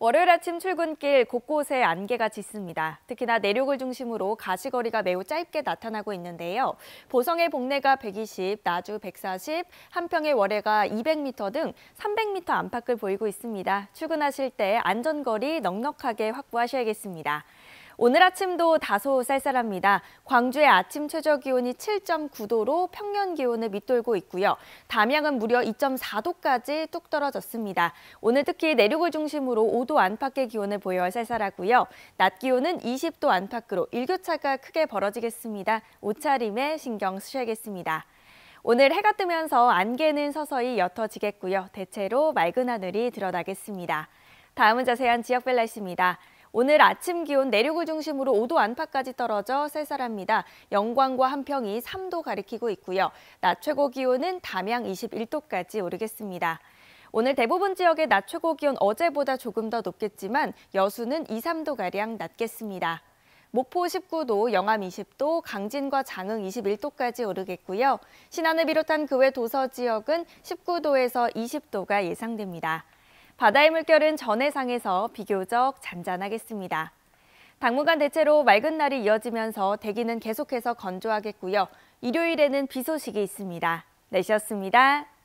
월요일 아침 출근길 곳곳에 안개가 짙습니다. 특히나 내륙을 중심으로 가시거리가 매우 짧게 나타나고 있는데요. 보성의 복내가 120, 나주 140, 한평의 월해가 200m 등 300m 안팎을 보이고 있습니다. 출근하실 때 안전거리 넉넉하게 확보하셔야겠습니다. 오늘 아침도 다소 쌀쌀합니다. 광주의 아침 최저 기온이 7.9도로 평년 기온을 밑돌고 있고요. 담양은 무려 2.4도까지 뚝 떨어졌습니다. 오늘 특히 내륙을 중심으로 5도 안팎의 기온을 보여 쌀쌀하고요. 낮 기온은 20도 안팎으로 일교차가 크게 벌어지겠습니다. 옷차림에 신경 쓰셔야겠습니다. 오늘 해가 뜨면서 안개는 서서히 옅어지겠고요. 대체로 맑은 하늘이 드러나겠습니다. 다음은 자세한 지역별 날씨입니다. 오늘 아침 기온 내륙을 중심으로 5도 안팎까지 떨어져 쌀쌀합니다. 영광과 함평이 3도 가리키고 있고요. 낮 최고 기온은 담양 21도까지 오르겠습니다. 오늘 대부분 지역의 낮 최고 기온 어제보다 조금 더 높겠지만 여수는 2, 3도가량 낮겠습니다. 목포 19도, 영암 20도, 강진과 장흥 21도까지 오르겠고요. 신안을 비롯한 그 외 도서 지역은 19도에서 20도가 예상됩니다. 바다의 물결은 전해상에서 비교적 잔잔하겠습니다. 당분간 대체로 맑은 날이 이어지면서 대기는 계속해서 건조하겠고요. 일요일에는 비 소식이 있습니다. 내셨습니다. 네,